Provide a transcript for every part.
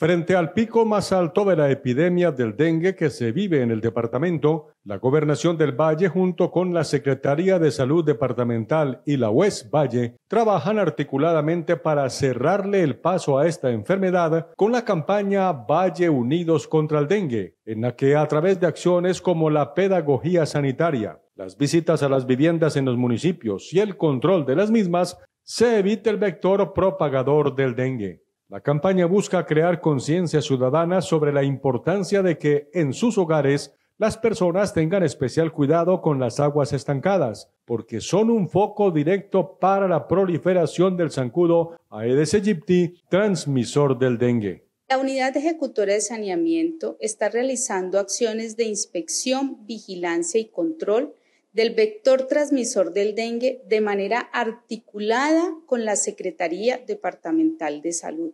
Frente al pico más alto de la epidemia del dengue que se vive en el departamento, la Gobernación del Valle junto con la Secretaría de Salud Departamental y la UES Valle trabajan articuladamente para cerrarle el paso a esta enfermedad con la campaña Valle Unidos contra el dengue, en la que a través de acciones como la pedagogía sanitaria, las visitas a las viviendas en los municipios y el control de las mismas, se evita el vector propagador del dengue. La campaña busca crear conciencia ciudadana sobre la importancia de que en sus hogares las personas tengan especial cuidado con las aguas estancadas, porque son un foco directo para la proliferación del zancudo Aedes aegypti, transmisor del dengue. La unidad ejecutora de saneamiento está realizando acciones de inspección, vigilancia y control del vector transmisor del dengue de manera articulada con la Secretaría Departamental de Salud.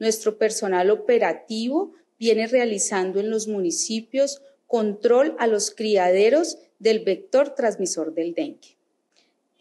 Nuestro personal operativo viene realizando en los municipios control a los criaderos del vector transmisor del dengue.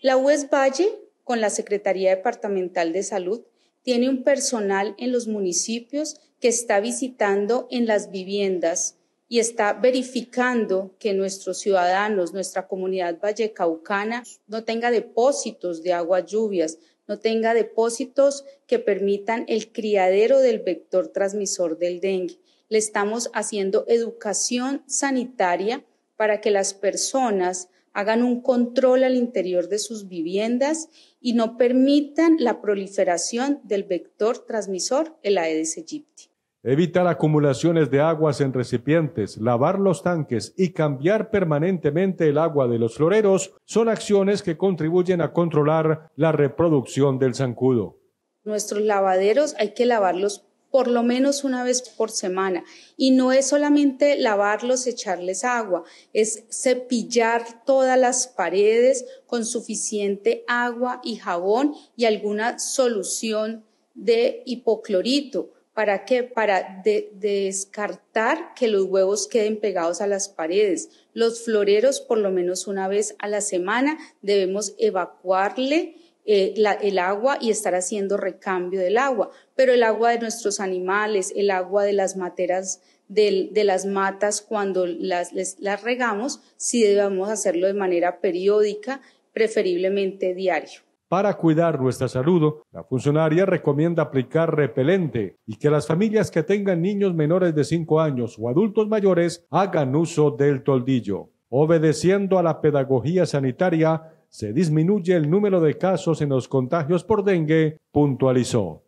La UES Valle, con la Secretaría Departamental de Salud, tiene un personal en los municipios que está visitando en las viviendas y está verificando que nuestros ciudadanos, nuestra comunidad vallecaucana, no tenga depósitos de agua lluvias, no tenga depósitos que permitan el criadero del vector transmisor del dengue. Le estamos haciendo educación sanitaria para que las personas hagan un control al interior de sus viviendas y no permitan la proliferación del vector transmisor, el Aedes aegypti evitar acumulaciones de aguas en recipientes, lavar los tanques y cambiar permanentemente el agua de los floreros son acciones que contribuyen a controlar la reproducción del zancudo. Nuestros lavaderos hay que lavarlos por lo menos una vez por semana. Y no es solamente lavarlos, echarles agua, es cepillar todas las paredes con suficiente agua y jabón y alguna solución de hipoclorito ¿Para qué? Para descartar que los huevos queden pegados a las paredes. Los floreros, por lo menos una vez a la semana, debemos evacuarle eh, el agua y estar haciendo recambio del agua. Pero el agua de nuestros animales, el agua de las materas, de, las matas cuando las, las regamos, sí debemos hacerlo de manera periódica, preferiblemente diario. Para cuidar nuestra salud, la funcionaria recomienda aplicar repelente y que las familias que tengan niños menores de 5 años o adultos mayores hagan uso del toldillo. Obedeciendo a la pedagogía sanitaria, se disminuye el número de casos en los contagios por dengue, puntualizó.